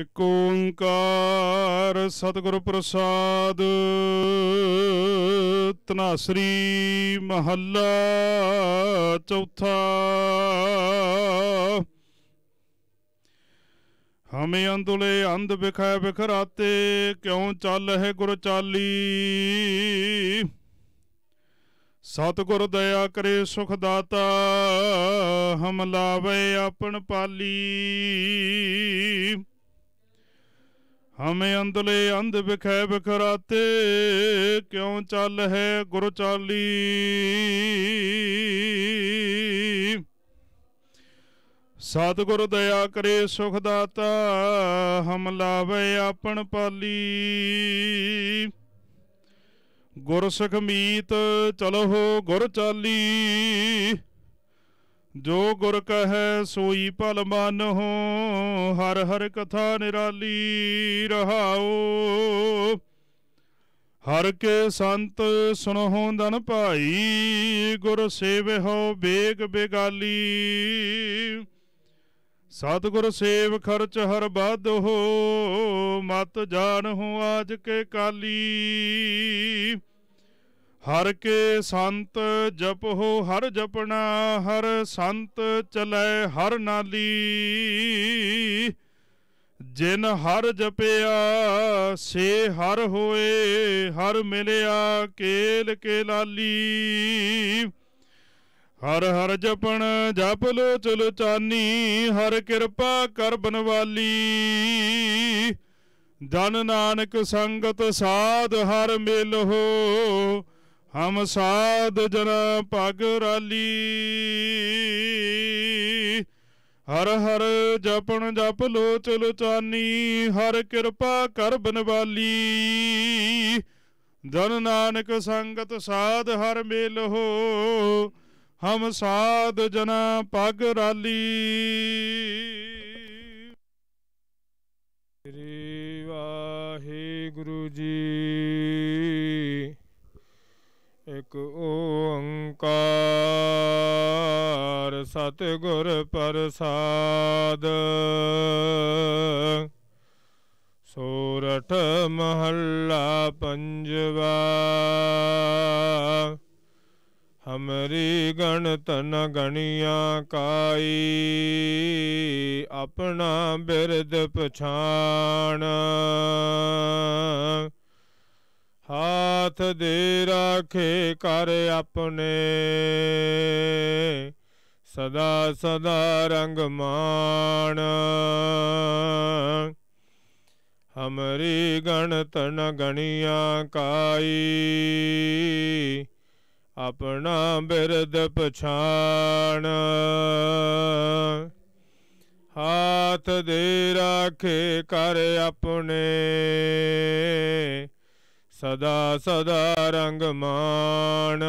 ਇਕ ਓੰਕਾਰ ਸਤਿਗੁਰ ਪ੍ਰਸਾਦ ਤਨਾਸਰੀ ਮਹੱਲਾ ਚੌਥਾ ਹਮੇ ਅੰਦੁਲੇ ਅੰਧ ਵਿਖੈ ਵਿਖਰਾਤੇ ਕਿਉ ਚੱਲ ਹੈ ਗੁਰ ਚਾਲੀ ਸਤਿਗੁਰ ਦਇਆ ਕਰੇ ਸੁਖ ਦਾਤਾ ਹਮ ਲਾਵੇ ਆਪਣ ਪਾਲੀ ਹਮੇ ਅੰਦਲੇ ਅੰਧ ਵਿਖੇ ਵਿਖਰਾਤੇ ਕਿਉ ਚੱਲ ਹੈ ਗੁਰ ਚਾਲੀ ਸਤਿਗੁਰ ਦਇਆ ਕਰੇ ਸੁਖ ਦਾਤਾ ਹਮ ਲਾਵੇ ਆਪਣ ਪਾਲੀ ਗੁਰ ਸੁਖ ਮੀਤ ਚਲੋ ਗੁਰ ਚਾਲੀ ਜੋ ਗੁਰ ਕਹੈ ਸੋਈ ਭਲ ਮਾਨਹੁ ਹਰ ਹਰ ਕਥਾ ਨਿਰਾਲੀ ਰਹਾਓ ਹਰ ਕੇ ਸੰਤ ਸੁਣਹੁ ਦਨ ਭਾਈ ਗੁਰ ਸੇਵਹੁ ਬੇਗ ਬੇਗਾਲੀ ਗੁਰ ਸੇਵ ਖਰਚ ਹਰ ਹੋ ਮਤ ਜਾਣਹੁ ਆਜ ਕੇ ਕਾਲੀ ਹਰ ਕੇ ਸੰਤ ਜਪੋ ਹਰ ਜਪਣਾ ਹਰ ਸੰਤ ਚਲੇ ਹਰ ਨਾਲੀ ਜਿਨ ਹਰ ਜਪਿਆ ਸੇ ਹਰ ਹੋਏ ਹਰ ਮਿਲਿਆ ਕੇਲ ਕੇ ਲਾਲੀ ਹਰ ਹਰ ਜਪਣ ਜਪ ਲੋ ਚਲ ਚਾਨੀ ਹਰ ਕਿਰਪਾ ਕਰ ਬਨਵਾਲੀ ਜਨ ਨਾਨਕ ਸੰਗਤ ਸਾਧ ਹਰ ਮਿਲੋ ਹਮ ਸਾਧ ਜਨ ਪਗ ਰਾਲੀ ਹਰ ਹਰ ਜਪਣ ਜਪ ਲੋ ਚਲ ਚਾਨੀ ਹਰ ਕਿਰਪਾ ਕਰ ਬਨਵਾਲੀ ਜਨ ਨਾਨਕ ਸੰਗਤ ਸਾਧ ਹਰ ਮੇਲ ਹੋ ਹਮ ਸਾਧ ਜਨ ਪਗ ਰਾਲੀ ਸ੍ਰੀ ਵਾਹਿਗੁਰੂ ਜੀ ਇੱਕ ਓੰਕਾਰ ਸਤਿਗੁਰ ਪ੍ਰਸਾਦ ਸੋਰਠ ਮਹੱਲਾ ਪੰਜਵਾ ਹਮਰੀ ਗਣ ਤਨ ਗਣੀਆਂ ਕਾਈ ਆਪਣਾ ਬਿਰਦ ਪਛਾਣ ਹਾਥ ਦੇ ਰਾਖੇ ਕਰ ਆਪਣੇ ਸਦਾ ਸਦਾ ਰੰਗ ਮਾਣ ਹਮਰੀ ਗਣਤ ਨ ਗਣੀਆਂ ਕਾਈ ਆਪਣਾ ਬਿਰਦ ਪਛਾਣ ਹਾਥ ਦੇ ਰਾਖੇ ਕਰ ਆਪਣੇ ਸਦਾ ਸਦਾ ਰੰਗ ਮਾਣ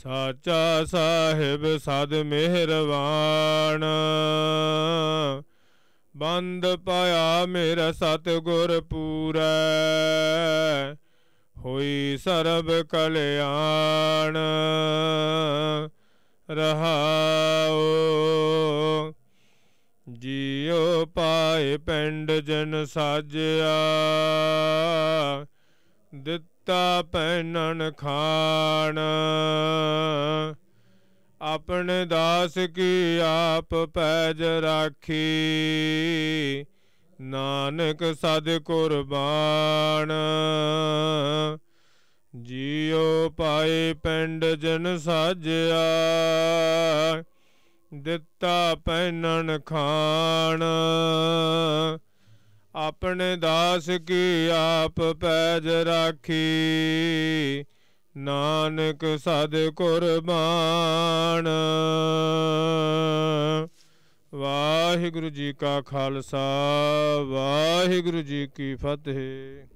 ਸਾਚਾ ਸਾਹਿਬ ਸਦ ਮਿਹਰਵਾਨ ਬੰਦ ਪਾਇਆ ਮੇਰਾ ਸਤ ਗੁਰ ਪੂਰੈ ਹੋਈ ਸਰਬ ਕਲਿਆਣ ਰਹਾਓ ਜੀਉ ਪਾਏ ਪਿੰਡ ਜਨ ਸਾਜਿਆ ਦਿੱਤਾ ਪੈਨਣ ਖਾਣ ਆਪਣੇ ਦਾਸ ਕੀ ਆਪ ਪੈਜ ਰਾਖੀ ਨਾਨਕ ਸਦ ਕੁਰਬਾਨ ਜੀਉ ਪਾਏ ਪਿੰਡ ਜਨ ਸਾਜਿਆ ਦਿੱਤਾ ਪੈਨਨ ਖਾਣ ਆਪਣੇ ਦਾਸ ਕੀ ਆਪ ਪੈਜ ਰਾਖੀ ਨਾਨਕ ਸਦ ਕੁਰਬਾਨ ਵਾਹਿਗੁਰੂ ਜੀ ਕਾ ਖਾਲਸਾ ਵਾਹਿਗੁਰੂ ਜੀ ਕੀ ਫਤਿਹ